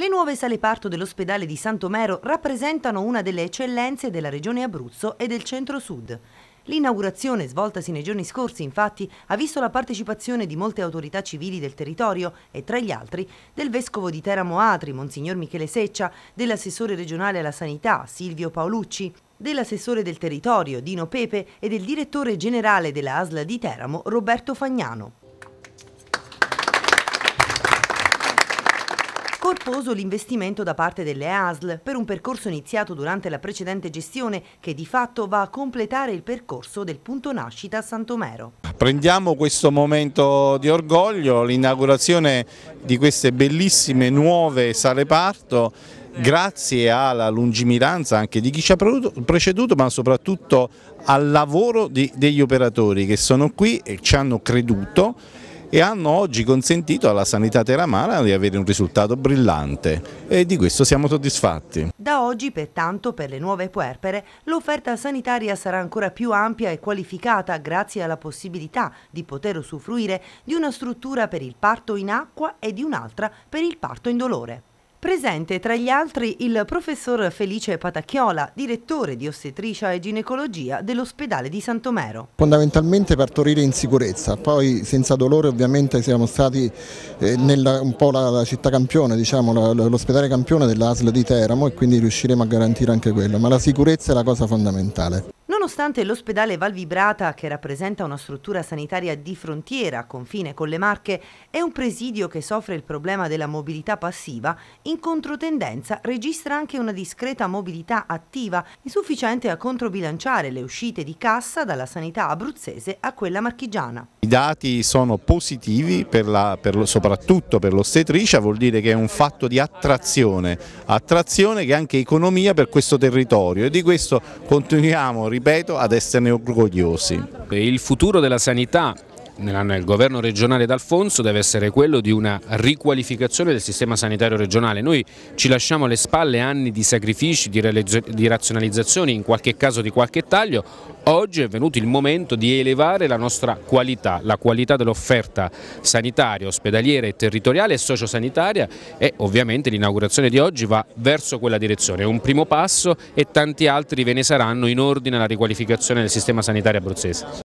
Le nuove sale parto dell'ospedale di Santomero rappresentano una delle eccellenze della regione Abruzzo e del centro-sud. L'inaugurazione, svoltasi nei giorni scorsi, infatti, ha visto la partecipazione di molte autorità civili del territorio e, tra gli altri, del vescovo di Teramo Atri, Monsignor Michele Seccia, dell'assessore regionale alla sanità, Silvio Paolucci, dell'assessore del territorio, Dino Pepe, e del direttore generale della ASLA di Teramo, Roberto Fagnano. Corposo l'investimento da parte delle ASL per un percorso iniziato durante la precedente gestione che di fatto va a completare il percorso del punto nascita a Santomero. Prendiamo questo momento di orgoglio, l'inaugurazione di queste bellissime nuove sale parto grazie alla lungimiranza anche di chi ci ha preceduto ma soprattutto al lavoro di, degli operatori che sono qui e ci hanno creduto e hanno oggi consentito alla sanità teramana di avere un risultato brillante e di questo siamo soddisfatti. Da oggi pertanto per le nuove puerpere l'offerta sanitaria sarà ancora più ampia e qualificata grazie alla possibilità di poter usufruire di una struttura per il parto in acqua e di un'altra per il parto in dolore. Presente tra gli altri il professor Felice Patacchiola, direttore di ostetricia e ginecologia dell'ospedale di Santomero. Fondamentalmente partorire in sicurezza, poi senza dolore ovviamente siamo stati eh, nella, un po' la, la città campione, diciamo, l'ospedale campione dell'ASL di Teramo e quindi riusciremo a garantire anche quello, ma la sicurezza è la cosa fondamentale. Nonostante l'ospedale Valvibrata, che rappresenta una struttura sanitaria di frontiera a confine con le Marche, è un presidio che soffre il problema della mobilità passiva, in controtendenza registra anche una discreta mobilità attiva, insufficiente a controbilanciare le uscite di cassa dalla sanità abruzzese a quella marchigiana. I dati sono positivi per la, per lo, soprattutto per l'ostetricia, vuol dire che è un fatto di attrazione, attrazione che è anche economia per questo territorio e di questo continuiamo, ripeto, concreto ad esserne orgogliosi. Il futuro della sanità nel governo regionale d'Alfonso deve essere quello di una riqualificazione del sistema sanitario regionale. Noi ci lasciamo alle spalle anni di sacrifici, di razionalizzazioni, in qualche caso di qualche taglio. Oggi è venuto il momento di elevare la nostra qualità, la qualità dell'offerta sanitaria, ospedaliera e territoriale e sociosanitaria e ovviamente l'inaugurazione di oggi va verso quella direzione. È un primo passo e tanti altri ve ne saranno in ordine alla riqualificazione del sistema sanitario abruzzese.